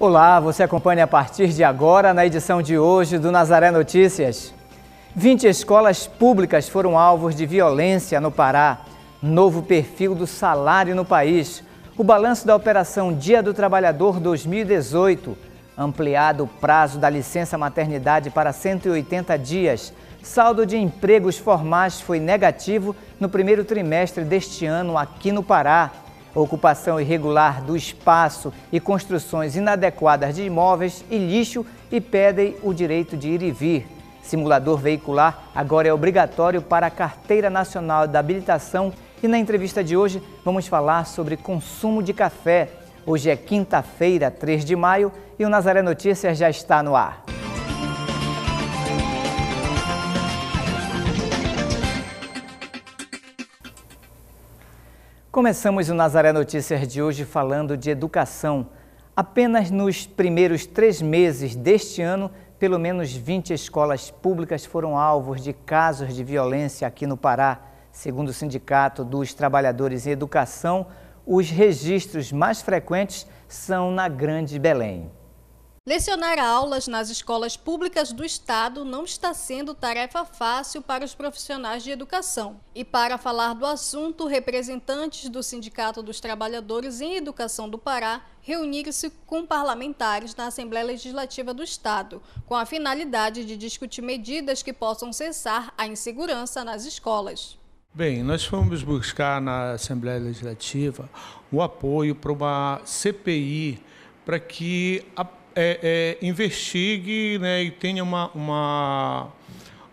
Olá, você acompanha a partir de agora na edição de hoje do Nazaré Notícias. 20 escolas públicas foram alvos de violência no Pará. Novo perfil do salário no país. O balanço da Operação Dia do Trabalhador 2018. Ampliado o prazo da licença maternidade para 180 dias. Saldo de empregos formais foi negativo no primeiro trimestre deste ano aqui no Pará ocupação irregular do espaço e construções inadequadas de imóveis e lixo e pedem o direito de ir e vir. Simulador veicular agora é obrigatório para a Carteira Nacional da Habilitação e na entrevista de hoje vamos falar sobre consumo de café. Hoje é quinta-feira, 3 de maio, e o Nazaré Notícias já está no ar. Começamos o Nazaré Notícias de hoje falando de educação. Apenas nos primeiros três meses deste ano, pelo menos 20 escolas públicas foram alvos de casos de violência aqui no Pará. Segundo o Sindicato dos Trabalhadores em Educação, os registros mais frequentes são na Grande Belém. Lecionar aulas nas escolas públicas do Estado não está sendo tarefa fácil para os profissionais de educação. E para falar do assunto, representantes do Sindicato dos Trabalhadores em Educação do Pará reuniram-se com parlamentares na Assembleia Legislativa do Estado, com a finalidade de discutir medidas que possam cessar a insegurança nas escolas. Bem, nós fomos buscar na Assembleia Legislativa o apoio para uma CPI para que a é, é, investigue né, e tenha uma, uma,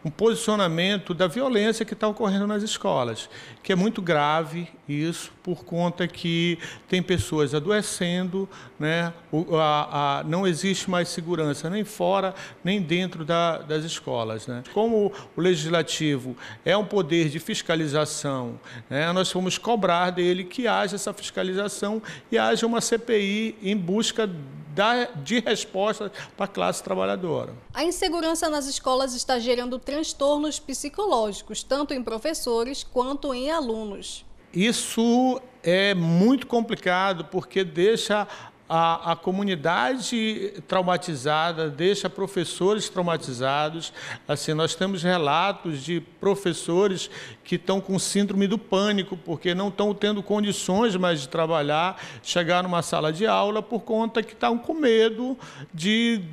um posicionamento da violência que está ocorrendo nas escolas, que é muito grave, isso por conta que tem pessoas adoecendo, né? O, a, a, não existe mais segurança nem fora nem dentro da, das escolas. Né? Como o legislativo é um poder de fiscalização, né? nós fomos cobrar dele que haja essa fiscalização e haja uma CPI em busca da, de resposta para a classe trabalhadora. A insegurança nas escolas está gerando transtornos psicológicos, tanto em professores quanto em alunos. Isso é muito complicado porque deixa a, a, comunidade traumatizada, deixa professores traumatizados. Assim, nós temos relatos de professores que estão com síndrome do pânico, porque não estão tendo condições mais de trabalhar, chegar numa sala de aula por conta que estão com medo de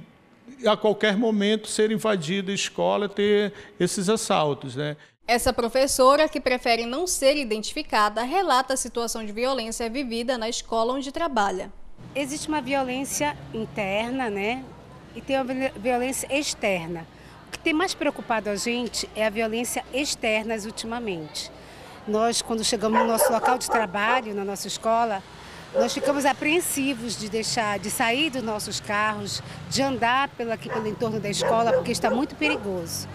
a qualquer momento ser invadida a escola, ter esses assaltos, né? Essa professora, que prefere não ser identificada, relata a situação de violência vivida na escola onde trabalha. Existe uma violência interna, né? E tem uma violência externa. O que tem mais preocupado a gente é a violência externa ultimamente. Nós, quando chegamos no nosso local de trabalho, na nossa escola, nós ficamos apreensivos de deixar, de sair dos nossos carros, de andar pelo, aqui pelo entorno da escola, porque está muito perigoso.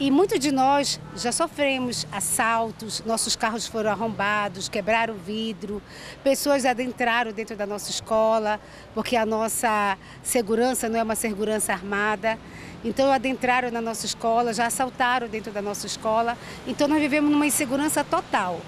E muitos de nós já sofremos assaltos, nossos carros foram arrombados, quebraram vidro, pessoas adentraram dentro da nossa escola, porque a nossa segurança não é uma segurança armada. Então adentraram na nossa escola, já assaltaram dentro da nossa escola. Então nós vivemos numa insegurança total.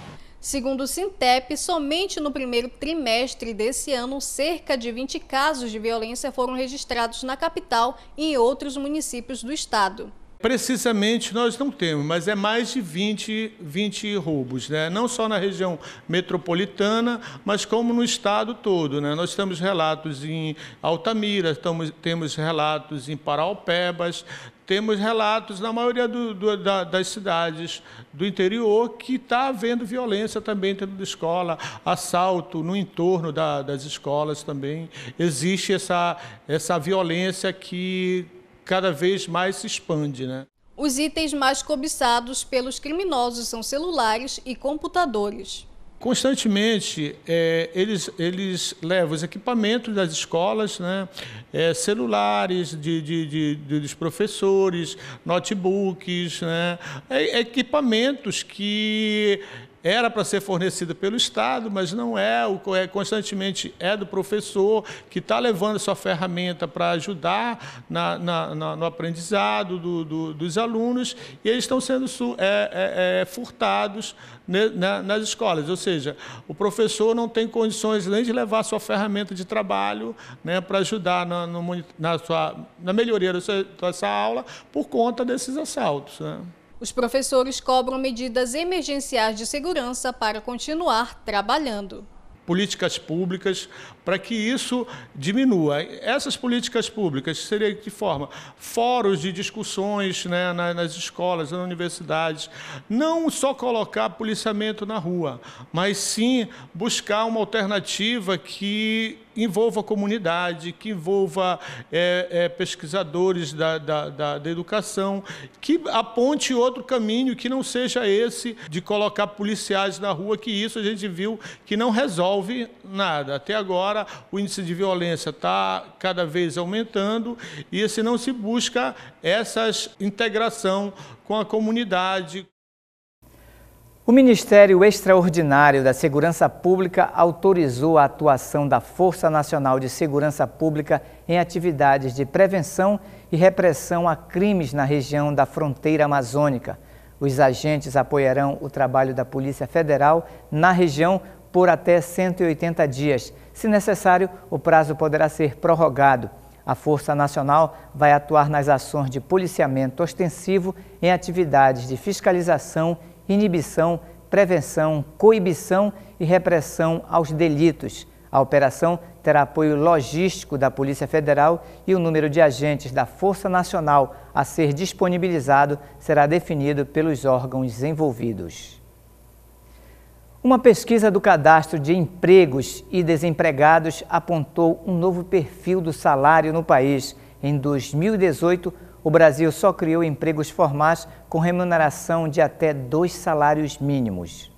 Segundo o Sintep, somente no primeiro trimestre desse ano, cerca de 20 casos de violência foram registrados na capital e em outros municípios do estado. Precisamente nós não temos, mas é mais de 20, 20 roubos, né? não só na região metropolitana, mas como no estado todo. Né? Nós temos relatos em Altamira, temos relatos em Paraupebas, temos relatos na maioria do, do, da, das cidades do interior que está havendo violência também dentro da escola, assalto no entorno da, das escolas também. Existe essa, essa violência que cada vez mais se expande. Né? Os itens mais cobiçados pelos criminosos são celulares e computadores. Constantemente, é, eles, eles levam os equipamentos das escolas, né? É, celulares de, de, de, de, dos professores, notebooks, né? É, equipamentos que era para ser fornecida pelo Estado, mas não é, é constantemente é do professor que está levando sua ferramenta para ajudar na, na, na, no aprendizado do, do, dos alunos, e eles estão sendo é, é, é, furtados né, nas escolas. Ou seja, o professor não tem condições nem de levar sua ferramenta de trabalho né, para ajudar na, no, na, sua, na melhoria dessa aula por conta desses assaltos. Né? Os professores cobram medidas emergenciais de segurança para continuar trabalhando políticas públicas para que isso diminua. Essas políticas públicas seria de forma fóruns de discussões né, nas escolas, nas universidades, não só colocar policiamento na rua, mas sim buscar uma alternativa que envolva a comunidade, que envolva é, é, pesquisadores da, da, da, da, educação, que aponte outro caminho que não seja esse de colocar policiais na rua, que isso a gente viu que não resolve nada. Até agora, o índice de violência está cada vez aumentando e se não se busca essa integração com a comunidade. O Ministério Extraordinário da Segurança Pública autorizou a atuação da Força Nacional de Segurança Pública em atividades de prevenção e repressão a crimes na região da fronteira amazônica. Os agentes apoiarão o trabalho da Polícia Federal na região por até 180 dias. Se necessário, o prazo poderá ser prorrogado. A Força Nacional vai atuar nas ações de policiamento ostensivo em atividades de fiscalização, inibição, prevenção, coibição e repressão aos delitos. A operação terá apoio logístico da Polícia Federal e o número de agentes da Força Nacional a ser disponibilizado será definido pelos órgãos envolvidos. Uma pesquisa do Cadastro de Empregos e Desempregados apontou um novo perfil do salário no país. Em 2018, o Brasil só criou empregos formais com remuneração de até dois salários mínimos.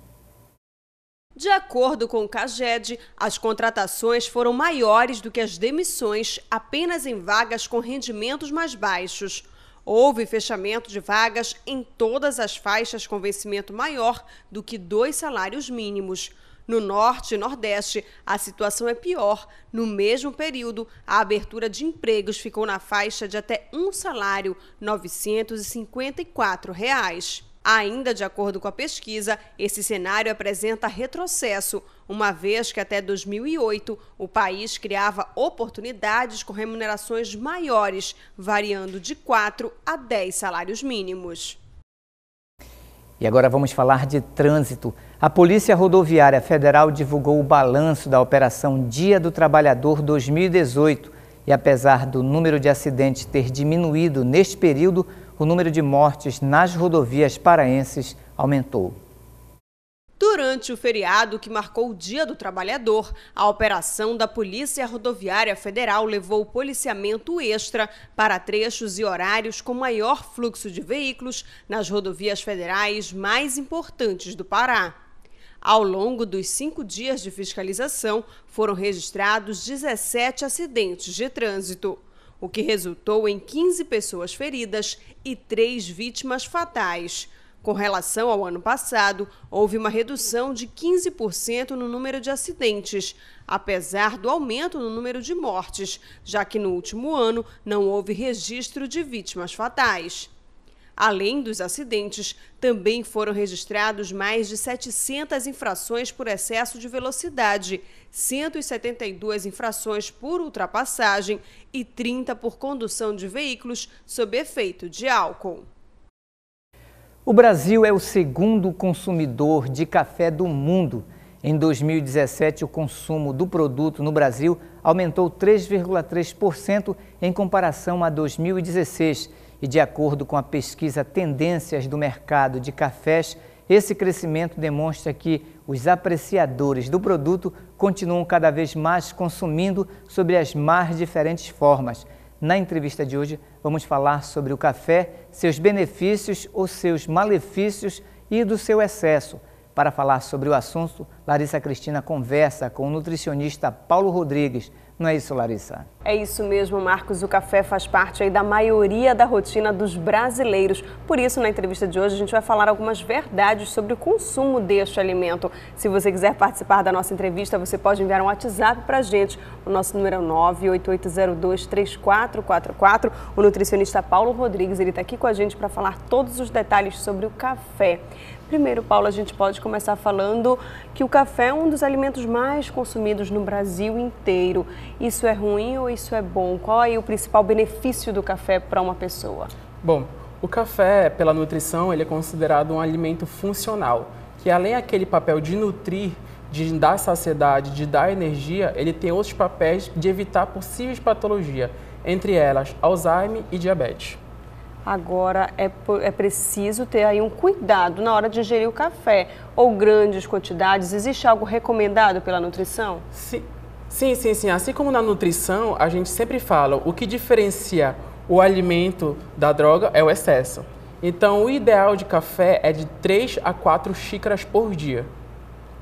De acordo com o CAGED, as contratações foram maiores do que as demissões apenas em vagas com rendimentos mais baixos. Houve fechamento de vagas em todas as faixas com vencimento maior do que dois salários mínimos. No norte e nordeste, a situação é pior. No mesmo período, a abertura de empregos ficou na faixa de até um salário, R$ 954. Reais. Ainda de acordo com a pesquisa, esse cenário apresenta retrocesso, uma vez que até 2008 o país criava oportunidades com remunerações maiores, variando de 4 a 10 salários mínimos. E agora vamos falar de trânsito. A Polícia Rodoviária Federal divulgou o balanço da Operação Dia do Trabalhador 2018. E apesar do número de acidentes ter diminuído neste período, o número de mortes nas rodovias paraenses aumentou. Durante o feriado que marcou o Dia do Trabalhador, a operação da Polícia Rodoviária Federal levou policiamento extra para trechos e horários com maior fluxo de veículos nas rodovias federais mais importantes do Pará. Ao longo dos cinco dias de fiscalização, foram registrados 17 acidentes de trânsito o que resultou em 15 pessoas feridas e 3 vítimas fatais. Com relação ao ano passado, houve uma redução de 15% no número de acidentes, apesar do aumento no número de mortes, já que no último ano não houve registro de vítimas fatais. Além dos acidentes, também foram registrados mais de 700 infrações por excesso de velocidade, 172 infrações por ultrapassagem e 30 por condução de veículos sob efeito de álcool. O Brasil é o segundo consumidor de café do mundo. Em 2017, o consumo do produto no Brasil aumentou 3,3% em comparação a 2016 e de acordo com a pesquisa Tendências do Mercado de Cafés, esse crescimento demonstra que os apreciadores do produto continuam cada vez mais consumindo sobre as mais diferentes formas. Na entrevista de hoje, vamos falar sobre o café, seus benefícios ou seus malefícios e do seu excesso. Para falar sobre o assunto, Larissa Cristina conversa com o nutricionista Paulo Rodrigues. Não é isso, Larissa? É isso mesmo, Marcos. O café faz parte aí da maioria da rotina dos brasileiros. Por isso, na entrevista de hoje, a gente vai falar algumas verdades sobre o consumo deste alimento. Se você quiser participar da nossa entrevista, você pode enviar um WhatsApp para a gente. O nosso número é 988023444. O nutricionista Paulo Rodrigues ele está aqui com a gente para falar todos os detalhes sobre o café. Primeiro, Paulo, a gente pode começar falando que o café é um dos alimentos mais consumidos no Brasil inteiro. Isso é ruim ou isso é bom? Qual é o principal benefício do café para uma pessoa? Bom, o café, pela nutrição, ele é considerado um alimento funcional, que além aquele papel de nutrir, de dar saciedade, de dar energia, ele tem outros papéis de evitar possíveis patologias, entre elas Alzheimer e diabetes. Agora, é, é preciso ter aí um cuidado na hora de ingerir o café, ou grandes quantidades. Existe algo recomendado pela nutrição? Sim, Sim, sim, sim. Assim como na nutrição, a gente sempre fala, o que diferencia o alimento da droga é o excesso. Então, o ideal de café é de 3 a 4 xícaras por dia.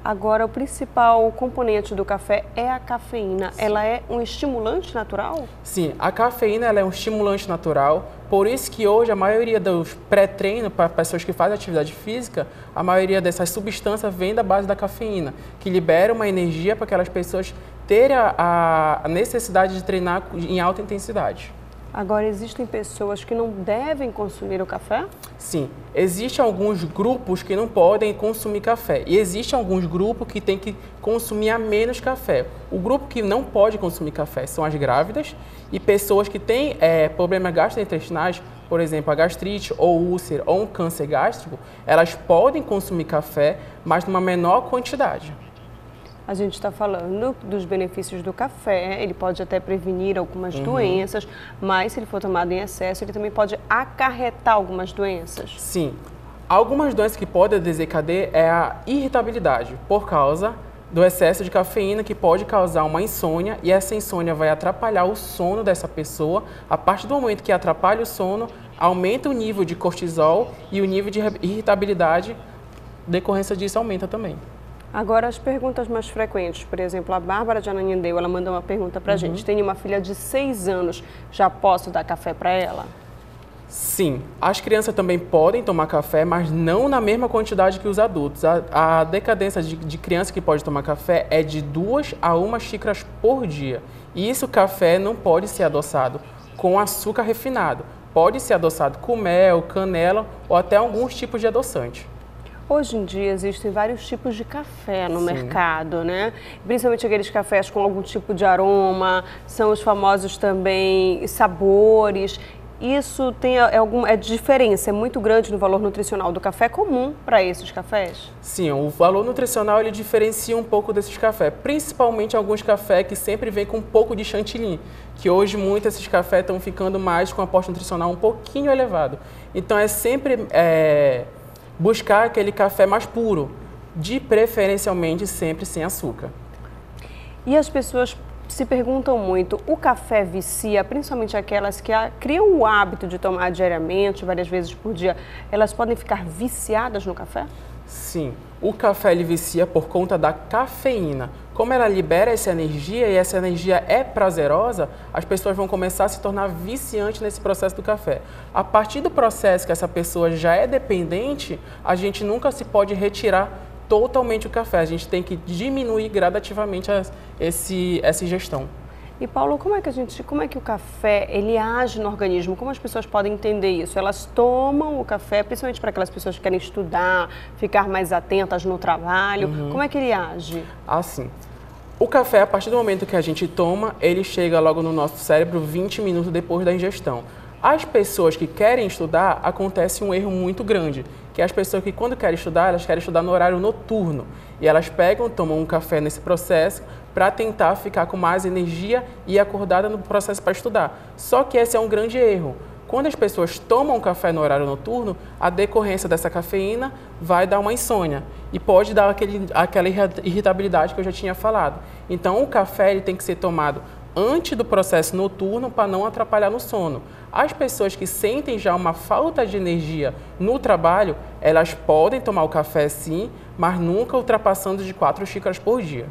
Agora, o principal componente do café é a cafeína. Sim. Ela é um estimulante natural? Sim, a cafeína ela é um estimulante natural. Por isso que hoje a maioria dos pré-treinos para pessoas que fazem atividade física, a maioria dessas substâncias vem da base da cafeína, que libera uma energia para aquelas pessoas ter a, a necessidade de treinar em alta intensidade. Agora, existem pessoas que não devem consumir o café? Sim, existem alguns grupos que não podem consumir café e existem alguns grupos que têm que consumir a menos café. O grupo que não pode consumir café são as grávidas e pessoas que têm é, problemas gastrointestinais, por exemplo, a gastrite ou úlcera ou um câncer gástrico, elas podem consumir café, mas numa menor quantidade. A gente está falando dos benefícios do café, ele pode até prevenir algumas uhum. doenças, mas se ele for tomado em excesso, ele também pode acarretar algumas doenças. Sim. Algumas doenças que podem desencadear é a irritabilidade, por causa do excesso de cafeína que pode causar uma insônia e essa insônia vai atrapalhar o sono dessa pessoa. A partir do momento que atrapalha o sono, aumenta o nível de cortisol e o nível de irritabilidade decorrência disso aumenta também. Agora, as perguntas mais frequentes, por exemplo, a Bárbara de Ananindeu, ela mandou uma pergunta para a uhum. gente. Tenho uma filha de 6 anos, já posso dar café para ela? Sim, as crianças também podem tomar café, mas não na mesma quantidade que os adultos. A, a decadência de, de, criança que pode tomar café é de duas a uma xícaras por dia. E isso café não pode ser adoçado com açúcar refinado. Pode ser adoçado com mel, canela ou até alguns tipos de adoçante. Hoje em dia existem vários tipos de café no Sim. mercado, né? Principalmente aqueles cafés com algum tipo de aroma, são os famosos também sabores. Isso tem é algum, é diferença, é muito grande no valor nutricional do café comum para esses cafés? Sim, o valor nutricional ele diferencia um pouco desses cafés, principalmente alguns cafés que sempre vêm com um pouco de chantilly, que hoje muitos esses cafés estão ficando mais com aporte nutricional um pouquinho elevado. Então é sempre é buscar aquele café mais puro, de preferencialmente sempre sem açúcar. E as pessoas se perguntam muito, o café vicia, principalmente aquelas que criam o hábito de tomar diariamente, várias vezes por dia, elas podem ficar viciadas no café? Sim, o café ele vicia por conta da cafeína. Como ela libera essa energia e essa energia é prazerosa, as pessoas vão começar a se tornar viciantes nesse processo do café. A partir do processo que essa pessoa já é dependente, a gente nunca se pode retirar totalmente o café. A gente tem que diminuir gradativamente essa ingestão. E Paulo, como é que a gente, como é que o café ele age no organismo? Como as pessoas podem entender isso? Elas tomam o café, principalmente para aquelas pessoas que querem estudar, ficar mais atentas no trabalho. Uhum. Como é que ele age? Assim, o café, a partir do momento que a gente toma, ele chega logo no nosso cérebro 20 minutos depois da ingestão. As pessoas que querem estudar, acontece um erro muito grande, que as pessoas que quando querem estudar, elas querem estudar no horário noturno. E elas pegam, tomam um café nesse processo, para tentar ficar com mais energia e acordada no processo para estudar. Só que esse é um grande erro. Quando as pessoas tomam café no horário noturno, a decorrência dessa cafeína vai dar uma insônia e pode dar aquele, aquela irritabilidade que eu já tinha falado. Então, o café ele tem que ser tomado antes do processo noturno para não atrapalhar no sono. As pessoas que sentem já uma falta de energia no trabalho, elas podem tomar o café sim, mas nunca ultrapassando de 4 xícaras por dia.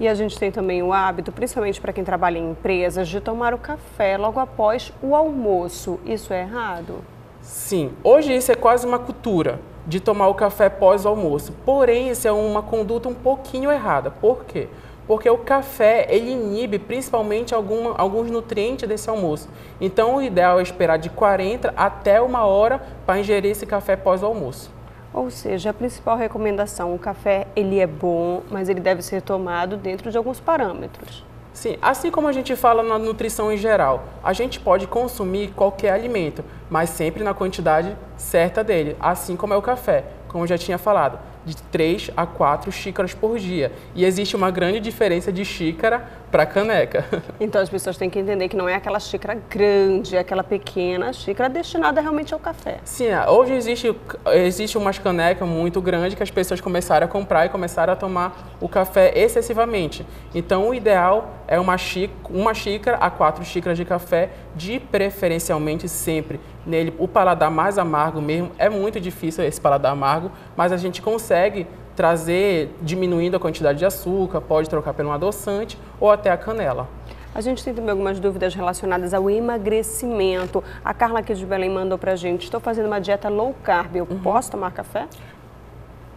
E a gente tem também o hábito, principalmente para quem trabalha em empresas, de tomar o café logo após o almoço. Isso é errado? Sim, hoje isso é quase uma cultura de tomar o café pós-almoço. Porém, isso é uma conduta um pouquinho errada. Por quê? Porque o café ele inibe principalmente algum, alguns nutrientes desse almoço. Então, o ideal é esperar de 40 até uma hora para ingerir esse café pós-almoço. Ou seja, a principal recomendação, o café ele é bom, mas ele deve ser tomado dentro de alguns parâmetros. Sim, assim como a gente fala na nutrição em geral, a gente pode consumir qualquer alimento, mas sempre na quantidade certa dele, assim como é o café, como eu já tinha falado, de 3 a 4 xícaras por dia. E existe uma grande diferença de xícara para caneca. Então as pessoas têm que entender que não é aquela xícara grande, é aquela pequena xícara destinada realmente ao café. Sim, é. hoje existe, existe umas canecas muito grandes que as pessoas começaram a comprar e começaram a tomar o café excessivamente. Então o ideal é uma xícara, uma xícara a quatro xícaras de café, de preferencialmente sempre. Nele, o paladar mais amargo mesmo, é muito difícil esse paladar amargo, mas a gente consegue trazer diminuindo a quantidade de açúcar, pode trocar pelo adoçante ou até a canela. A gente tem também algumas dúvidas relacionadas ao emagrecimento. A Carla aqui de Belém mandou pra gente: estou fazendo uma dieta low carb, eu uhum. posso tomar café?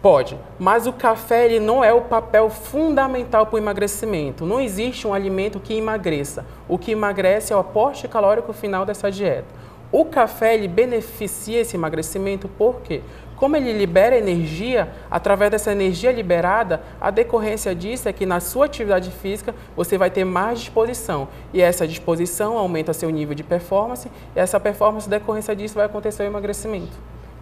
Pode, mas o café ele não é o papel fundamental para o emagrecimento. Não existe um alimento que emagreça. O que emagrece é o aporte calórico final dessa dieta. O café ele beneficia esse emagrecimento por quê? Como ele libera energia, através dessa energia liberada, a decorrência disso é que na sua atividade física você vai ter mais disposição. E essa disposição aumenta seu nível de performance, e essa performance, decorrência disso, vai acontecer o emagrecimento.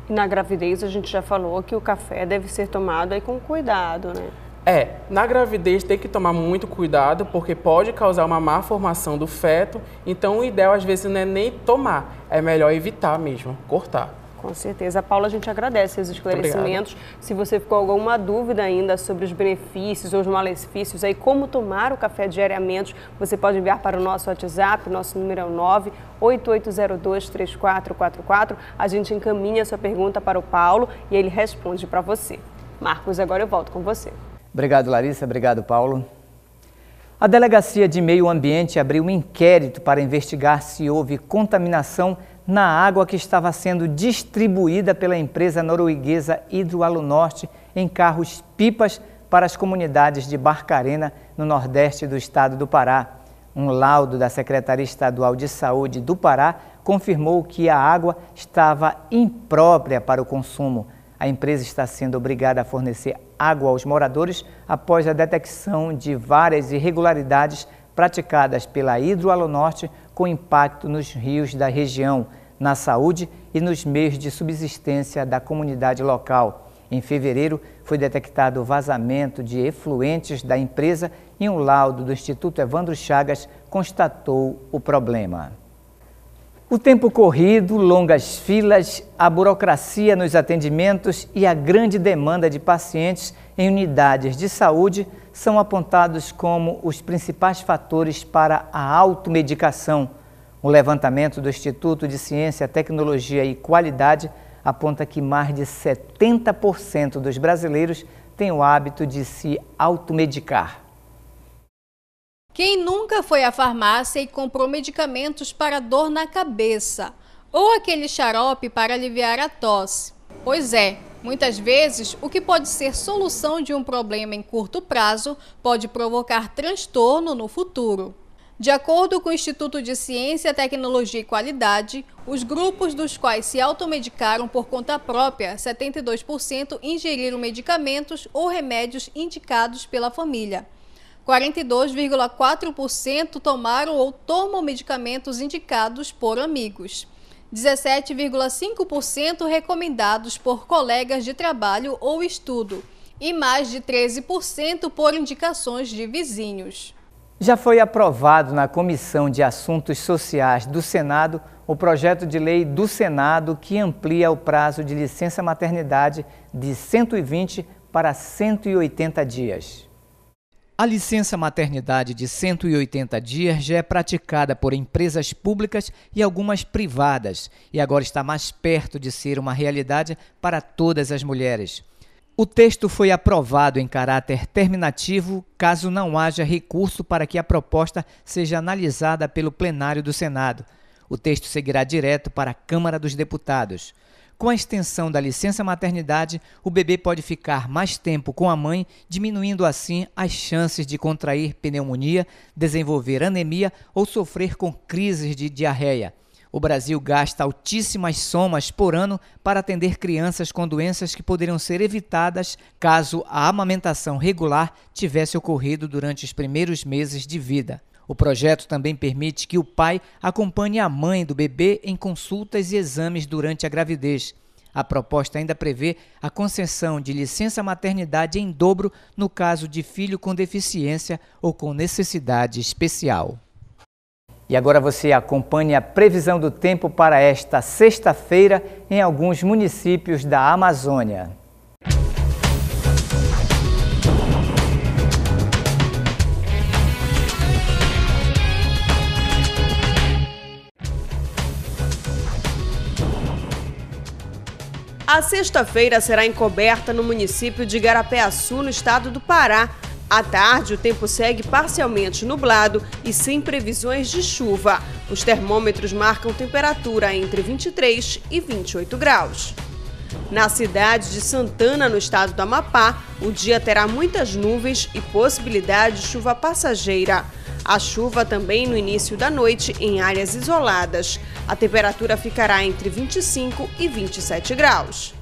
Na gravidez, a gente já falou que o café deve ser tomado aí com cuidado, né? É, na gravidez tem que tomar muito cuidado porque pode causar uma má formação do feto. Então, o ideal às vezes não é nem tomar, é melhor evitar mesmo, cortar. Com certeza. Paula, a gente agradece esses esclarecimentos. Obrigado. Se você ficou alguma dúvida ainda sobre os benefícios ou os malefícios aí, como tomar o café diariamente, você pode enviar para o nosso WhatsApp, nosso número é o 988023444. A gente encaminha a sua pergunta para o Paulo e ele responde para você. Marcos, agora eu volto com você. Obrigado, Larissa. Obrigado, Paulo. A Delegacia de Meio Ambiente abriu um inquérito para investigar se houve contaminação na água que estava sendo distribuída pela empresa norueguesa Hidroalunorte em carros-pipas para as comunidades de Barcarena, no nordeste do estado do Pará. Um laudo da Secretaria Estadual de Saúde do Pará confirmou que a água estava imprópria para o consumo. A empresa está sendo obrigada a fornecer água aos moradores após a detecção de várias irregularidades praticadas pela Norte com impacto nos rios da região, na saúde e nos meios de subsistência da comunidade local. Em fevereiro, foi detectado vazamento de efluentes da empresa e um laudo do Instituto Evandro Chagas constatou o problema. O tempo corrido, longas filas, a burocracia nos atendimentos e a grande demanda de pacientes em unidades de saúde são apontados como os principais fatores para a automedicação. O levantamento do Instituto de Ciência, Tecnologia e Qualidade aponta que mais de 70% dos brasileiros têm o hábito de se automedicar. Quem nunca foi à farmácia e comprou medicamentos para dor na cabeça ou aquele xarope para aliviar a tosse? Pois é, Muitas vezes, o que pode ser solução de um problema em curto prazo pode provocar transtorno no futuro. De acordo com o Instituto de Ciência, Tecnologia e Qualidade, os grupos dos quais se automedicaram por conta própria, 72% ingeriram medicamentos ou remédios indicados pela família. 42,4% tomaram ou tomam medicamentos indicados por amigos. 17,5% recomendados por colegas de trabalho ou estudo e mais de 13% por indicações de vizinhos. Já foi aprovado na Comissão de Assuntos Sociais do Senado o projeto de lei do Senado que amplia o prazo de licença maternidade de 120 para 180 dias. A licença maternidade de 180 dias já é praticada por empresas públicas e algumas privadas, e agora está mais perto de ser uma realidade para todas as mulheres. O texto foi aprovado em caráter terminativo, caso não haja recurso para que a proposta seja analisada pelo plenário do Senado. O texto seguirá direto para a Câmara dos Deputados. Com a extensão da licença maternidade, o bebê pode ficar mais tempo com a mãe, diminuindo assim as chances de contrair pneumonia, desenvolver anemia ou sofrer com crises de diarreia. O Brasil gasta altíssimas somas por ano para atender crianças com doenças que poderiam ser evitadas caso a amamentação regular tivesse ocorrido durante os primeiros meses de vida. O projeto também permite que o pai acompanhe a mãe do bebê em consultas e exames durante a gravidez. A proposta ainda prevê a concessão de licença maternidade em dobro no caso de filho com deficiência ou com necessidade especial. E agora você acompanha a previsão do tempo para esta sexta-feira em alguns municípios da Amazônia. A sexta-feira será encoberta no município de Garapé-Açu, no estado do Pará. À tarde, o tempo segue parcialmente nublado e sem previsões de chuva. Os termômetros marcam temperatura entre 23 e 28 graus. Na cidade de Santana, no estado do Amapá, o dia terá muitas nuvens e possibilidade de chuva passageira. A chuva também no início da noite em áreas isoladas. A temperatura ficará entre 25 e 27 graus.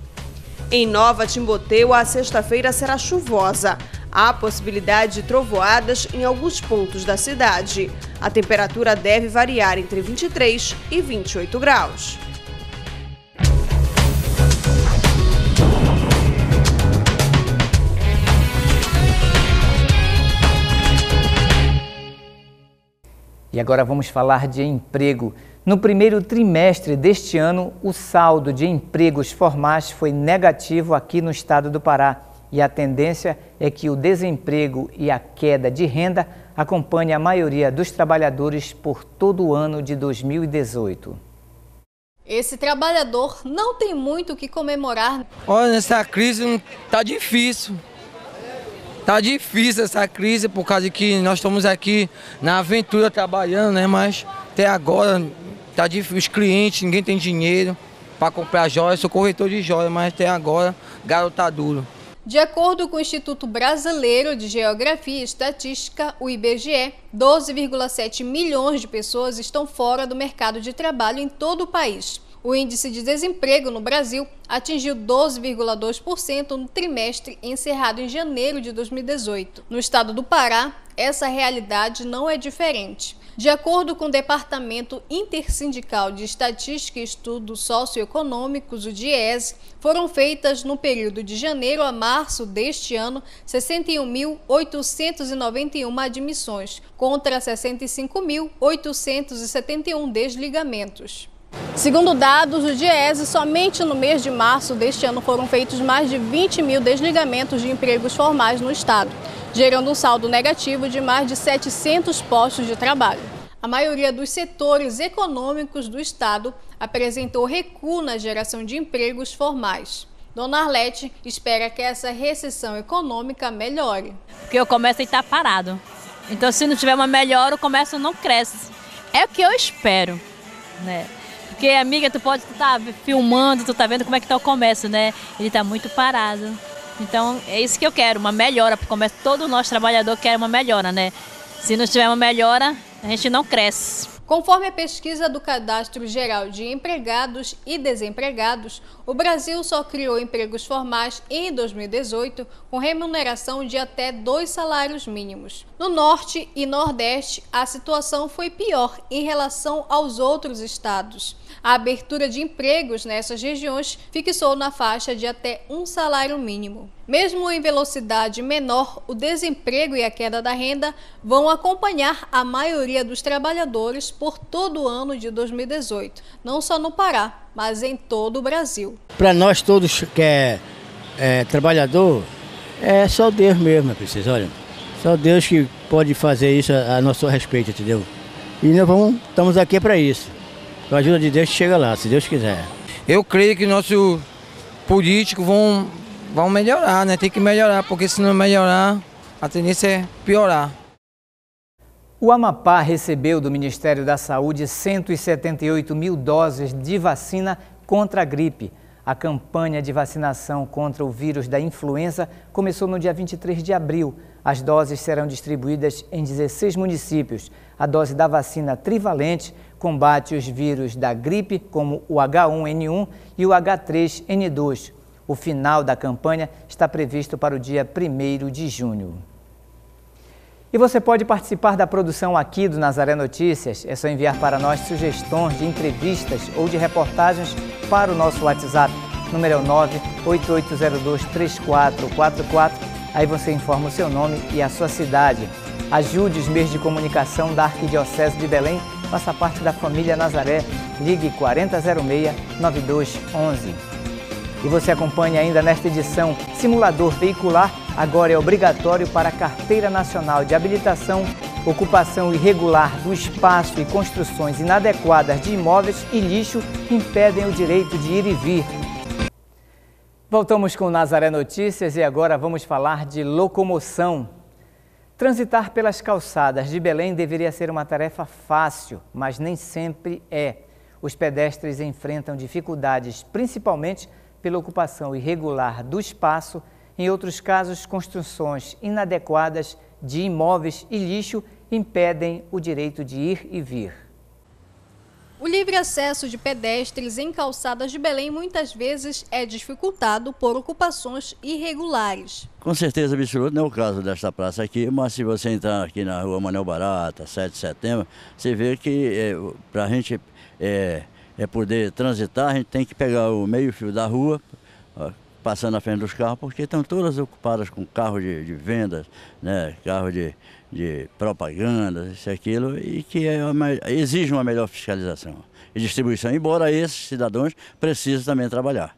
Em Nova Timboteu, a sexta-feira será chuvosa. Há possibilidade de trovoadas em alguns pontos da cidade. A temperatura deve variar entre 23 e 28 graus. E agora vamos falar de emprego. No primeiro trimestre deste ano, o saldo de empregos formais foi negativo aqui no estado do Pará. E a tendência é que o desemprego e a queda de renda acompanhem a maioria dos trabalhadores por todo o ano de 2018. Esse trabalhador não tem muito o que comemorar. Olha, nessa crise tá difícil. Tá difícil essa crise por causa de que nós estamos aqui na aventura trabalhando, né? Mas até agora tá difícil. Os clientes, ninguém tem dinheiro para comprar joias. Eu sou corretor de joias, mas até agora garota tá duro. De acordo com o Instituto Brasileiro de Geografia e Estatística, o IBGE, 12,7 milhões de pessoas estão fora do mercado de trabalho em todo o país. O índice de desemprego no Brasil atingiu 12,2% no trimestre encerrado em janeiro de 2018. No estado do Pará, essa realidade não é diferente. De acordo com o Departamento Intersindical de Estatística e Estudos Socioeconômicos, o DIESE, foram feitas no período de janeiro a março deste ano 61.891 admissões contra 65.871 desligamentos. Segundo dados do DIESE, somente no mês de março deste ano foram feitos mais de 20 mil desligamentos de empregos formais no estado, gerando um saldo negativo de mais de 700 postos de trabalho. A maioria dos setores econômicos do estado apresentou recuo na geração de empregos formais. Dona Arlete espera que essa recessão econômica melhore. Porque o comércio está parado. Então, se não tiver uma melhora, o comércio não cresce. É o que eu espero. Né? Porque, amiga, tu pode estar tá filmando, tu tá vendo como é que tá o comércio, né? Ele tá muito parado. Então, é isso que eu quero, uma melhora porque o comércio. Todo nosso trabalhador, quer uma melhora, né? Se não tiver uma melhora, a gente não cresce. Conforme a pesquisa do Cadastro Geral de Empregados e Desempregados, o Brasil só criou empregos formais em 2018 com remuneração de até dois salários mínimos. No Norte e Nordeste, a situação foi pior em relação aos outros estados a abertura de empregos nessas regiões fixou na faixa de até um salário mínimo. Mesmo em velocidade menor, o desemprego e a queda da renda vão acompanhar a maioria dos trabalhadores por todo o ano de 2018, não só no Pará, mas em todo o Brasil. Para nós todos que é, é, trabalhador, é só Deus mesmo, precisa. Olha, só Deus que pode fazer isso a, a nosso respeito, entendeu? E nós vamos, estamos aqui para isso. Com a ajuda de Deus chega lá, se Deus quiser. Eu creio que nossos políticos vão, vão melhorar, né? Tem que melhorar, porque se não melhorar, a tendência é piorar. O Amapá recebeu do Ministério da Saúde 178 mil doses de vacina contra a gripe. A campanha de vacinação contra o vírus da influenza começou no dia 23 de abril. As doses serão distribuídas em 16 municípios. A dose da vacina trivalente combate os vírus da gripe, como o H1N1 e o H3N2. O final da campanha está previsto para o dia 1 de junho. E você pode participar da produção aqui do Nazaré Notícias. É só enviar para nós sugestões de entrevistas ou de reportagens para o nosso WhatsApp. Número 8802 é 988023444. Aí você informa o seu nome e a sua cidade. Ajude os meios de comunicação da Arquidiocese de Belém Faça parte da família Nazaré. Ligue 4006-9211. E você acompanha ainda nesta edição Simulador Veicular. Agora é obrigatório para a Carteira Nacional de Habilitação Ocupação irregular do espaço e construções inadequadas de imóveis e lixo impedem o direito de ir e vir. Voltamos com Nazaré Notícias e agora vamos falar de locomoção. Transitar pelas calçadas de Belém deveria ser uma tarefa fácil, mas nem sempre é. Os pedestres enfrentam dificuldades, principalmente pela ocupação irregular do espaço, em outros casos, construções inadequadas de imóveis e lixo impedem o direito de ir e vir. O livre acesso de pedestres em calçadas de Belém muitas vezes é dificultado por ocupações irregulares. Com certeza absoluta não é o caso desta praça aqui, mas se você entrar aqui na rua Manuel Barata, 7 de setembro, você vê que é, para a gente é, é, poder transitar, a gente tem que pegar o meio-fio da rua, ó, passando na frente dos carros, porque estão todas ocupadas com carro de, de vendas, né, carro de de propaganda, isso e aquilo, e que é uma, exige uma melhor fiscalização e distribuição, embora esses cidadãos precisem também trabalhar.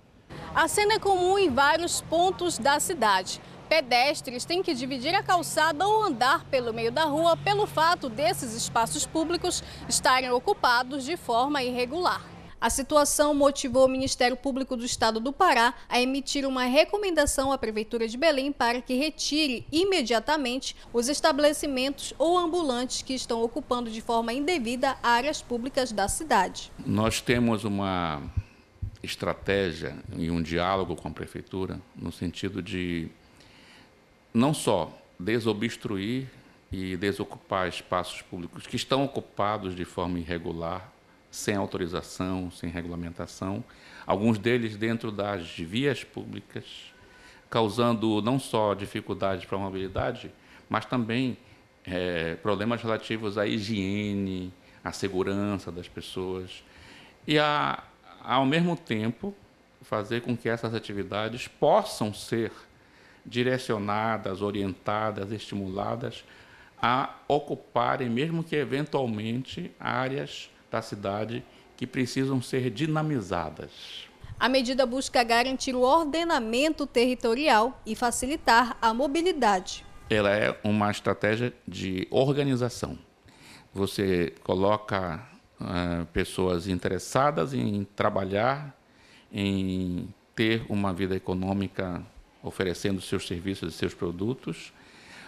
A cena é comum em vários pontos da cidade. Pedestres têm que dividir a calçada ou andar pelo meio da rua pelo fato desses espaços públicos estarem ocupados de forma irregular. A situação motivou o Ministério Público do Estado do Pará a emitir uma recomendação à Prefeitura de Belém para que retire imediatamente os estabelecimentos ou ambulantes que estão ocupando de forma indevida áreas públicas da cidade. Nós temos uma estratégia e um diálogo com a prefeitura no sentido de não só desobstruir e desocupar espaços públicos que estão ocupados de forma irregular sem autorização, sem regulamentação, alguns deles dentro das vias públicas, causando não só dificuldades para a mobilidade, mas também é, problemas relativos à higiene, à segurança das pessoas. E, a, ao mesmo tempo, fazer com que essas atividades possam ser direcionadas, orientadas, estimuladas a ocuparem, mesmo que eventualmente, áreas da cidade que precisam ser dinamizadas. A medida busca garantir o ordenamento territorial e facilitar a mobilidade. Ela é uma estratégia de organização. Você coloca uh, pessoas interessadas em trabalhar, em ter uma vida econômica oferecendo seus serviços e seus produtos,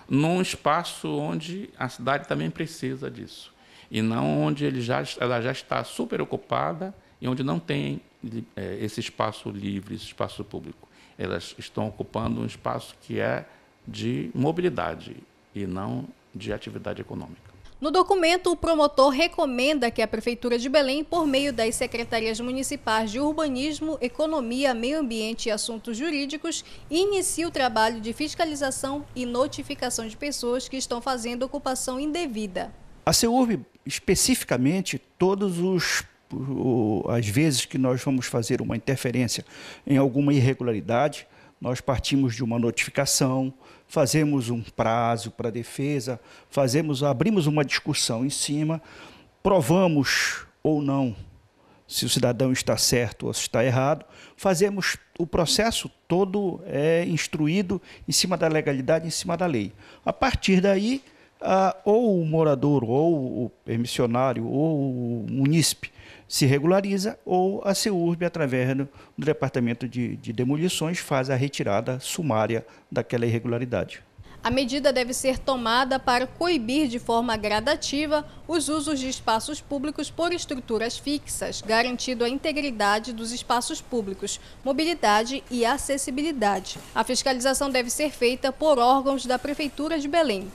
num espaço onde a cidade também precisa disso e não onde ele já, ela já está super ocupada e onde não tem é, esse espaço livre, esse espaço público. Elas estão ocupando um espaço que é de mobilidade e não de atividade econômica. No documento, o promotor recomenda que a Prefeitura de Belém, por meio das secretarias municipais de Urbanismo, Economia, Meio Ambiente e Assuntos Jurídicos, inicie o trabalho de fiscalização e notificação de pessoas que estão fazendo ocupação indevida. A CEURB especificamente todos os as vezes que nós vamos fazer uma interferência em alguma irregularidade, nós partimos de uma notificação, fazemos um prazo para defesa, fazemos, abrimos uma discussão em cima, provamos ou não se o cidadão está certo ou se está errado, fazemos o processo todo é, instruído em cima da legalidade, em cima da lei. A partir daí, ah, ou o morador, ou o permissionário, ou o munícipe se regulariza, ou a CEURB, através do, do Departamento de, de Demolições, faz a retirada sumária daquela irregularidade. A medida deve ser tomada para coibir de forma gradativa os usos de espaços públicos por estruturas fixas, garantindo a integridade dos espaços públicos, mobilidade e acessibilidade. A fiscalização deve ser feita por órgãos da Prefeitura de Belém.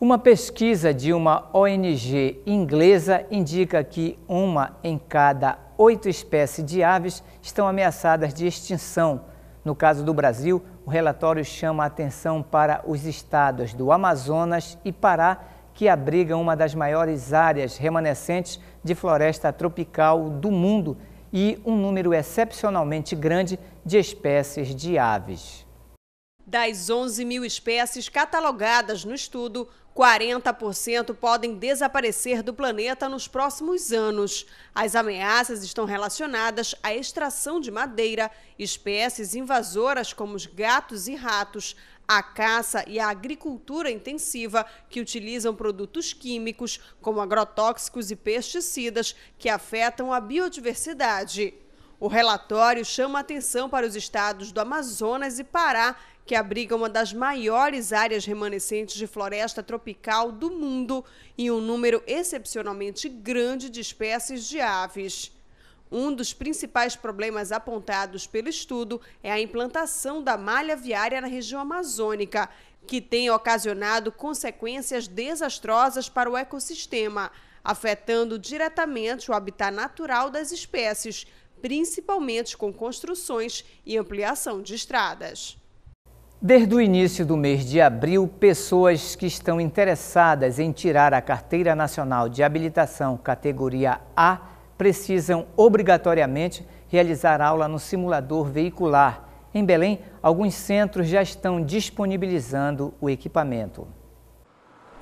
Uma pesquisa de uma ONG inglesa indica que uma em cada oito espécies de aves estão ameaçadas de extinção. No caso do Brasil, o relatório chama a atenção para os estados do Amazonas e Pará, que abrigam uma das maiores áreas remanescentes de floresta tropical do mundo e um número excepcionalmente grande de espécies de aves. Das 11 mil espécies catalogadas no estudo, 40% podem desaparecer do planeta nos próximos anos. As ameaças estão relacionadas à extração de madeira, espécies invasoras como os gatos e ratos, a caça e a agricultura intensiva, que utilizam produtos químicos, como agrotóxicos e pesticidas, que afetam a biodiversidade. O relatório chama atenção para os estados do Amazonas e Pará, que abriga uma das maiores áreas remanescentes de floresta tropical do mundo e um número excepcionalmente grande de espécies de aves. Um dos principais problemas apontados pelo estudo é a implantação da malha viária na região amazônica, que tem ocasionado consequências desastrosas para o ecossistema, afetando diretamente o habitat natural das espécies, principalmente com construções e ampliação de estradas. Desde o início do mês de abril, pessoas que estão interessadas em tirar a Carteira Nacional de Habilitação categoria A precisam obrigatoriamente realizar aula no simulador veicular. Em Belém, alguns centros já estão disponibilizando o equipamento.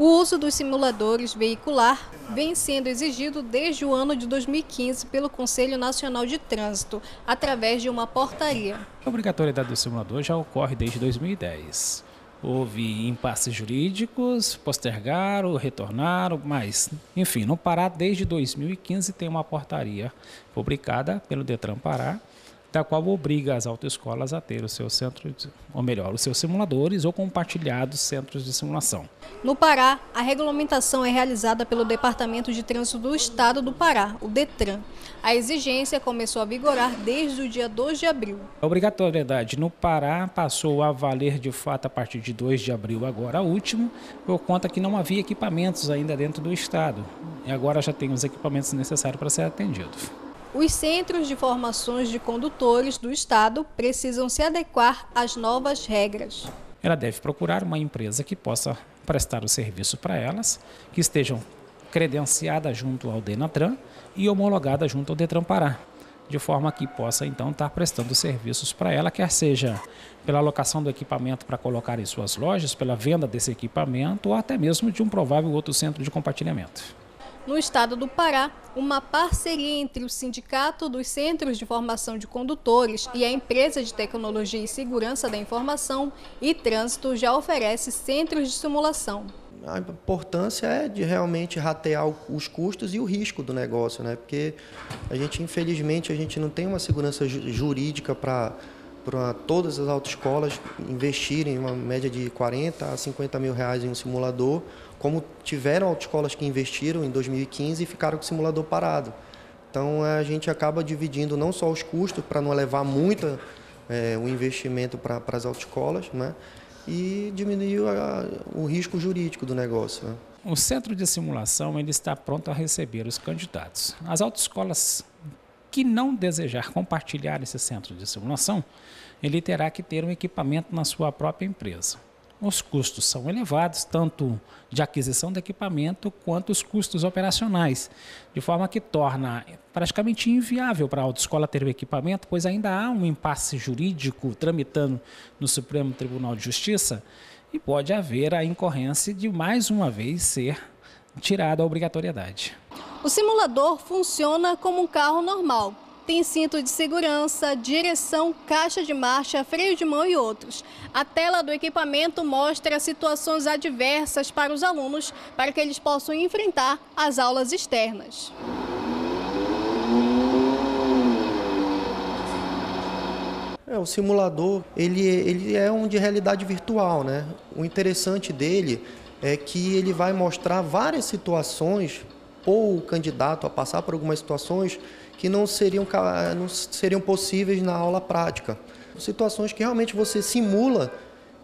O uso dos simuladores veicular vem sendo exigido desde o ano de 2015 pelo Conselho Nacional de Trânsito, através de uma portaria. A obrigatoriedade do simulador já ocorre desde 2010. Houve impasses jurídicos, postergaram, retornaram, mas, enfim, no Pará, desde 2015 tem uma portaria publicada pelo Detran Pará, da qual obriga as autoescolas a ter os seus centros, ou melhor, os seus simuladores ou compartilhados centros de simulação. No Pará, a regulamentação é realizada pelo Departamento de Trânsito do Estado do Pará, o DETRAN. A exigência começou a vigorar desde o dia 2 de abril. A obrigatoriedade no Pará passou a valer de fato a partir de 2 de abril, agora último, por conta que não havia equipamentos ainda dentro do Estado. E agora já tem os equipamentos necessários para ser atendido os centros de formações de condutores do Estado precisam se adequar às novas regras. Ela deve procurar uma empresa que possa prestar o serviço para elas, que estejam credenciadas junto ao Denatran e homologadas junto ao Detran Pará, de forma que possa então estar prestando serviços para ela, quer seja pela alocação do equipamento para colocar em suas lojas, pela venda desse equipamento ou até mesmo de um provável outro centro de compartilhamento no estado do Pará, uma parceria entre o Sindicato dos Centros de Formação de Condutores e a Empresa de Tecnologia e Segurança da Informação e Trânsito já oferece centros de simulação. A importância é de realmente ratear os custos e o risco do negócio, né? Porque a gente, infelizmente, a gente não tem uma segurança jurídica para para todas as autoescolas investirem uma média de 40 a 50 mil reais em um simulador como tiveram autoescolas que investiram em 2015 e ficaram com o simulador parado. Então a gente acaba dividindo não só os custos para não levar muito é, o investimento para as autoescolas, né? e diminuir o risco jurídico do negócio. Né? O centro de simulação ele está pronto a receber os candidatos. As autoescolas que não desejar compartilhar esse centro de simulação, ele terá que ter um equipamento na sua própria empresa os custos são elevados, tanto de aquisição do equipamento quanto os custos operacionais, de forma que torna praticamente inviável para a autoescola ter o equipamento, pois ainda há um impasse jurídico tramitando no Supremo Tribunal de Justiça e pode haver a incorrência de mais uma vez ser tirada a obrigatoriedade. O simulador funciona como um carro normal, tem cinto de segurança, direção, caixa de marcha, freio de mão e outros. A tela do equipamento mostra situações adversas para os alunos, para que eles possam enfrentar as aulas externas. É, o simulador, ele, ele é um de realidade virtual, né? O interessante dele é que ele vai mostrar várias situações ou o candidato a passar por algumas situações que não seriam, não seriam possíveis na aula prática. Situações que realmente você simula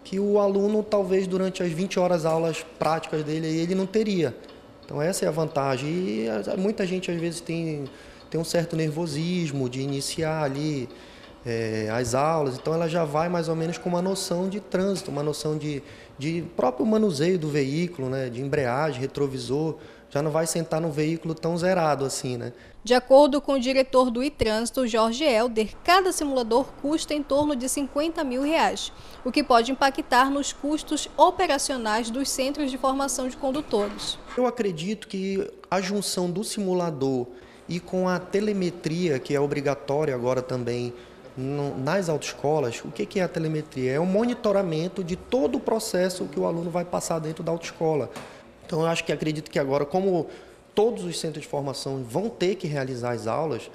que o aluno, talvez durante as 20 horas aulas práticas dele, ele não teria. Então, essa é a vantagem. E muita gente, às vezes, tem, tem um certo nervosismo de iniciar ali é, as aulas, então ela já vai mais ou menos com uma noção de trânsito, uma noção de, de próprio manuseio do veículo, né, de embreagem, retrovisor. Não vai sentar num veículo tão zerado assim, né? De acordo com o diretor do e-trânsito, Jorge Helder, cada simulador custa em torno de 50 mil reais, o que pode impactar nos custos operacionais dos centros de formação de condutores. Eu acredito que a junção do simulador e com a telemetria, que é obrigatória agora também nas autoescolas, o que é a telemetria? É o monitoramento de todo o processo que o aluno vai passar dentro da autoescola. Então, eu acho que acredito que agora, como todos os centros de formação vão ter que realizar as aulas,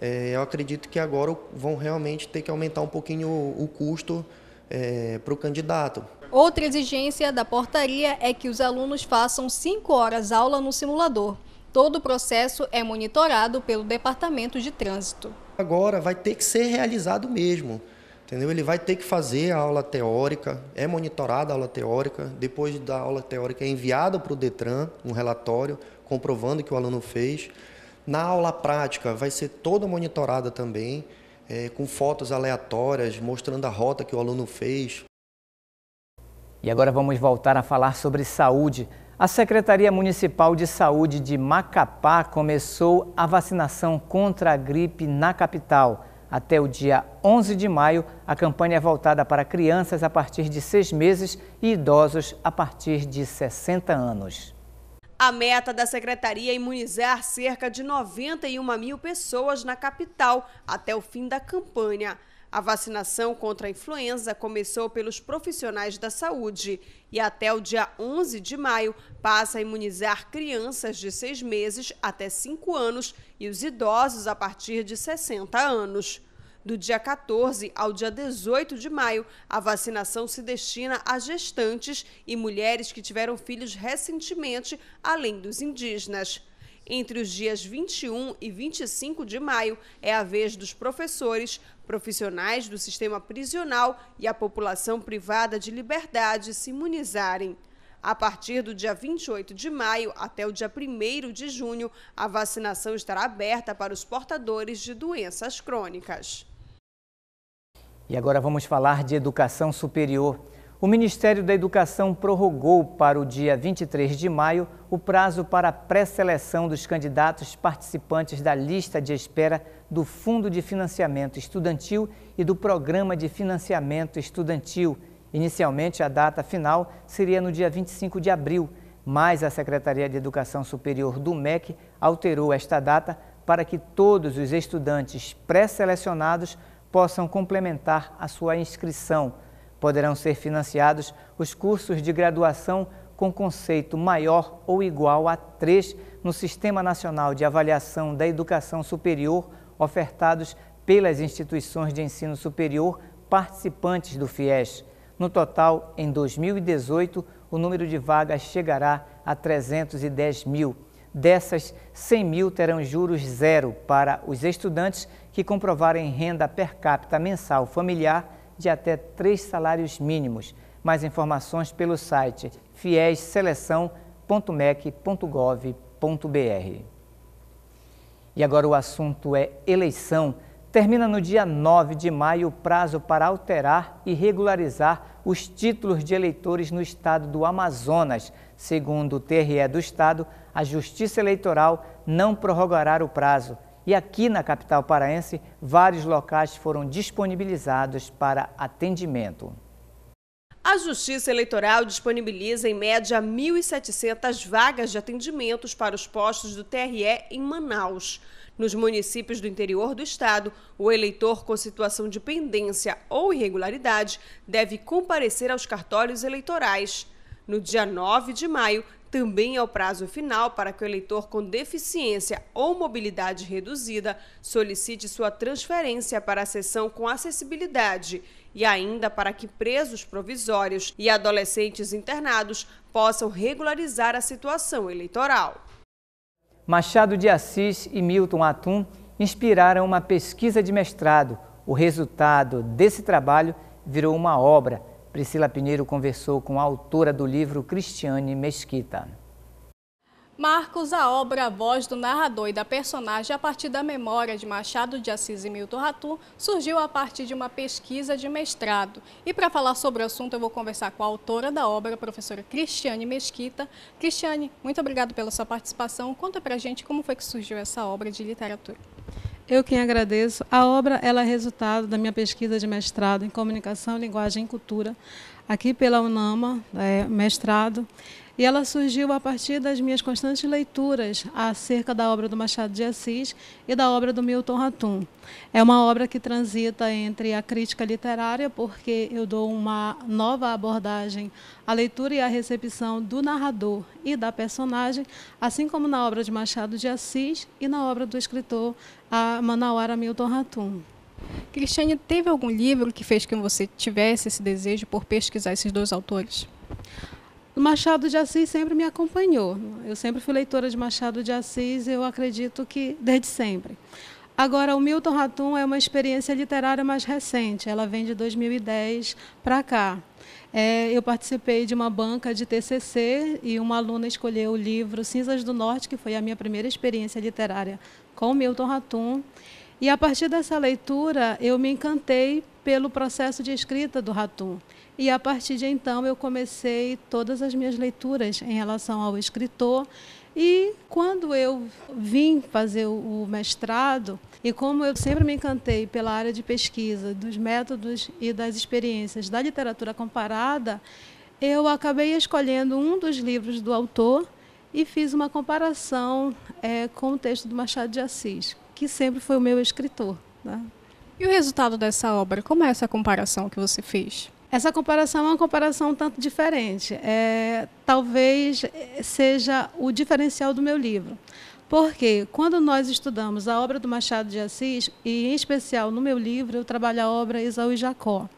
é, eu acredito que agora vão realmente ter que aumentar um pouquinho o, o custo é, para o candidato. Outra exigência da portaria é que os alunos façam 5 horas aula no simulador. Todo o processo é monitorado pelo Departamento de Trânsito. Agora vai ter que ser realizado mesmo. Entendeu? Ele vai ter que fazer a aula teórica, é monitorada a aula teórica, depois da aula teórica é enviada para o Detran um relatório comprovando que o aluno fez. Na aula prática vai ser toda monitorada também, é, com fotos aleatórias mostrando a rota que o aluno fez. E agora vamos voltar a falar sobre saúde. A Secretaria Municipal de Saúde de Macapá começou a vacinação contra a gripe na capital. Até o dia 11 de maio, a campanha é voltada para crianças a partir de seis meses e idosos a partir de 60 anos. A meta da secretaria é imunizar cerca de 91 mil pessoas na capital até o fim da campanha. A vacinação contra a influenza começou pelos profissionais da saúde e até o dia 11 de maio passa a imunizar crianças de seis meses até cinco anos e os idosos a partir de 60 anos. Do dia 14 ao dia 18 de maio, a vacinação se destina a gestantes e mulheres que tiveram filhos recentemente, além dos indígenas. Entre os dias 21 e 25 de maio é a vez dos professores profissionais do sistema prisional e a população privada de liberdade se imunizarem. A partir do dia 28 de maio até o dia 1 de junho, a vacinação estará aberta para os portadores de doenças crônicas. E agora vamos falar de educação superior. O Ministério da Educação prorrogou para o dia 23 de maio o prazo para a pré-seleção dos candidatos participantes da lista de espera do Fundo de Financiamento Estudantil e do Programa de Financiamento Estudantil. Inicialmente, a data final seria no dia 25 de abril, mas a Secretaria de Educação Superior do MEC alterou esta data para que todos os estudantes pré-selecionados possam complementar a sua inscrição. Poderão ser financiados os cursos de graduação com conceito maior ou igual a 3 no Sistema Nacional de Avaliação da Educação Superior ofertados pelas instituições de ensino superior participantes do FIES. No total, em 2018, o número de vagas chegará a 310 mil. Dessas, 100 mil terão juros zero para os estudantes que comprovarem renda per capita mensal familiar de até três salários mínimos. Mais informações pelo site fiesseleção.mec.gov.br. E agora o assunto é eleição. Termina no dia 9 de maio o prazo para alterar e regularizar os títulos de eleitores no estado do Amazonas. Segundo o TRE do estado, a Justiça Eleitoral não prorrogará o prazo. E aqui na capital paraense, vários locais foram disponibilizados para atendimento. A Justiça Eleitoral disponibiliza em média 1.700 vagas de atendimentos para os postos do TRE em Manaus. Nos municípios do interior do estado, o eleitor com situação de pendência ou irregularidade deve comparecer aos cartórios eleitorais. No dia 9 de maio, também é o prazo final para que o eleitor com deficiência ou mobilidade reduzida solicite sua transferência para a sessão com acessibilidade e ainda para que presos provisórios e adolescentes internados possam regularizar a situação eleitoral. Machado de Assis e Milton Atum inspiraram uma pesquisa de mestrado. O resultado desse trabalho virou uma obra. Priscila Pinheiro conversou com a autora do livro Cristiane Mesquita. Marcos, a obra a Voz do Narrador e da Personagem a partir da memória de Machado de Assis e Milton Ratu surgiu a partir de uma pesquisa de mestrado. E para falar sobre o assunto, eu vou conversar com a autora da obra, a professora Cristiane Mesquita. Cristiane, muito obrigada pela sua participação. Conta para a gente como foi que surgiu essa obra de literatura. Eu quem agradeço. A obra ela é resultado da minha pesquisa de mestrado em Comunicação, Linguagem e Cultura, aqui pela UNAMA, é, mestrado. E ela surgiu a partir das minhas constantes leituras acerca da obra do Machado de Assis e da obra do Milton Ratum. É uma obra que transita entre a crítica literária, porque eu dou uma nova abordagem à leitura e à recepção do narrador e da personagem, assim como na obra de Machado de Assis e na obra do escritor Manauara Milton Ratum. Cristiane, teve algum livro que fez com que você tivesse esse desejo por pesquisar esses dois autores? Machado de Assis sempre me acompanhou. Eu sempre fui leitora de Machado de Assis, eu acredito que desde sempre. Agora, o Milton Ratum é uma experiência literária mais recente, ela vem de 2010 para cá. É, eu participei de uma banca de TCC e uma aluna escolheu o livro Cinzas do Norte, que foi a minha primeira experiência literária com o Milton Ratum. E a partir dessa leitura, eu me encantei pelo processo de escrita do Ratum. E a partir de então eu comecei todas as minhas leituras em relação ao escritor. E quando eu vim fazer o mestrado, e como eu sempre me encantei pela área de pesquisa, dos métodos e das experiências da literatura comparada, eu acabei escolhendo um dos livros do autor e fiz uma comparação é, com o texto do Machado de Assis, que sempre foi o meu escritor. Né? E o resultado dessa obra? Como é essa comparação que você fez? Essa comparação é uma comparação um tanto diferente. É, talvez seja o diferencial do meu livro. Porque quando nós estudamos a obra do Machado de Assis, e em especial no meu livro, eu trabalho a obra Isaú e Jacó.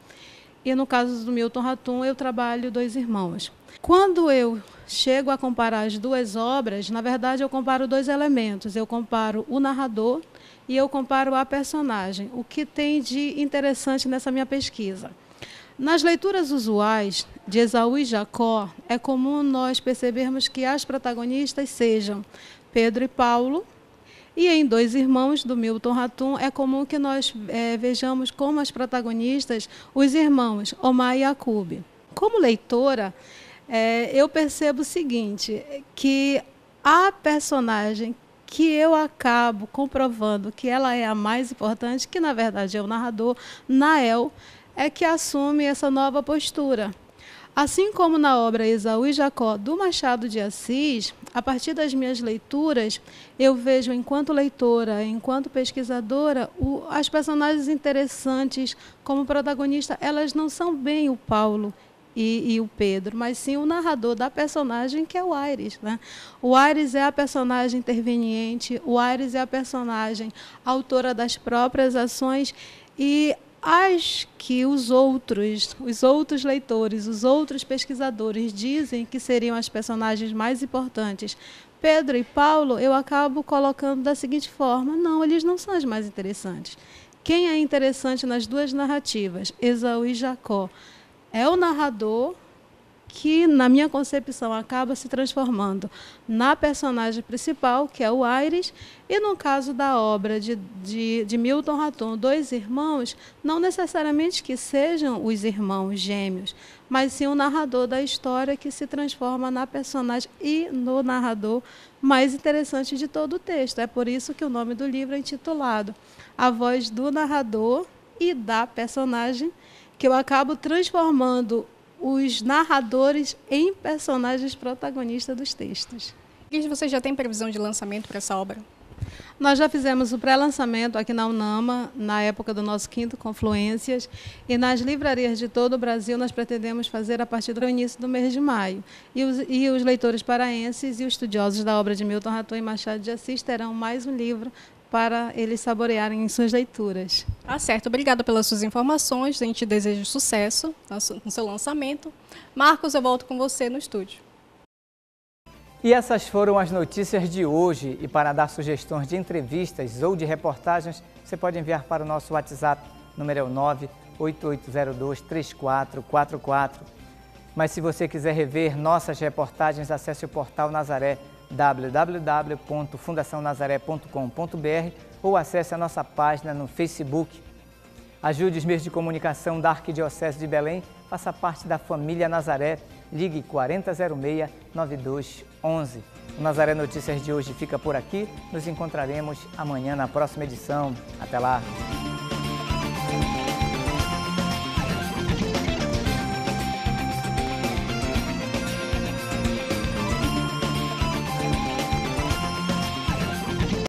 E no caso do Milton Ratum, eu trabalho dois irmãos. Quando eu chego a comparar as duas obras, na verdade eu comparo dois elementos. Eu comparo o narrador e eu comparo a personagem. O que tem de interessante nessa minha pesquisa? Nas leituras usuais de Esaú e Jacó, é comum nós percebermos que as protagonistas sejam Pedro e Paulo, e em Dois Irmãos, do Milton Ratum, é comum que nós é, vejamos como as protagonistas, os irmãos Omar e Acube. Como leitora, é, eu percebo o seguinte, que a personagem que eu acabo comprovando que ela é a mais importante, que na verdade é o narrador, Nael, é que assume essa nova postura. Assim como na obra Esaú e Jacó do Machado de Assis, a partir das minhas leituras, eu vejo, enquanto leitora, enquanto pesquisadora, o, as personagens interessantes como protagonista, elas não são bem o Paulo e, e, o Pedro, mas sim o narrador da personagem que é o Aires. Né? O Aires é a personagem interveniente, o Aires é a personagem autora das próprias ações e as que os outros, os outros leitores, os outros pesquisadores dizem que seriam as personagens mais importantes, Pedro e Paulo, eu acabo colocando da seguinte forma: não, eles não são as mais interessantes. Quem é interessante nas duas narrativas, Esaú e Jacó, é o narrador que, na minha concepção, acaba se transformando na personagem principal, que é o Aires, e no caso da obra de, de, de Milton Raton, Dois Irmãos, não necessariamente que sejam os irmãos gêmeos, mas sim o narrador da história que se transforma na personagem e no narrador mais interessante de todo o texto. É por isso que o nome do livro é intitulado A Voz do Narrador e da Personagem, que eu acabo transformando os narradores em personagens protagonistas dos textos. E você já tem previsão de lançamento para essa obra? Nós já fizemos o pré-lançamento aqui na Unama, na época do nosso quinto Confluências, e nas livrarias de todo o Brasil nós pretendemos fazer a partir do início do mês de maio. E os, e os leitores paraenses e os estudiosos da obra de Milton Raton e Machado de Assis terão mais um livro para eles saborearem em suas leituras. Tá certo. Obrigada pelas suas informações. A gente deseja sucesso no seu lançamento. Marcos, eu volto com você no estúdio. E essas foram as notícias de hoje. E para dar sugestões de entrevistas ou de reportagens, você pode enviar para o nosso WhatsApp, número é o 988023444. Mas se você quiser rever nossas reportagens, acesse o portal Nazaré.com www.fundacionazaré.com.br ou acesse a nossa página no Facebook. Ajude os meios de comunicação da Arquidiocese de Belém, faça parte da família Nazaré. Ligue 4006-9211. O Nazaré Notícias de hoje fica por aqui. Nos encontraremos amanhã na próxima edição. Até lá!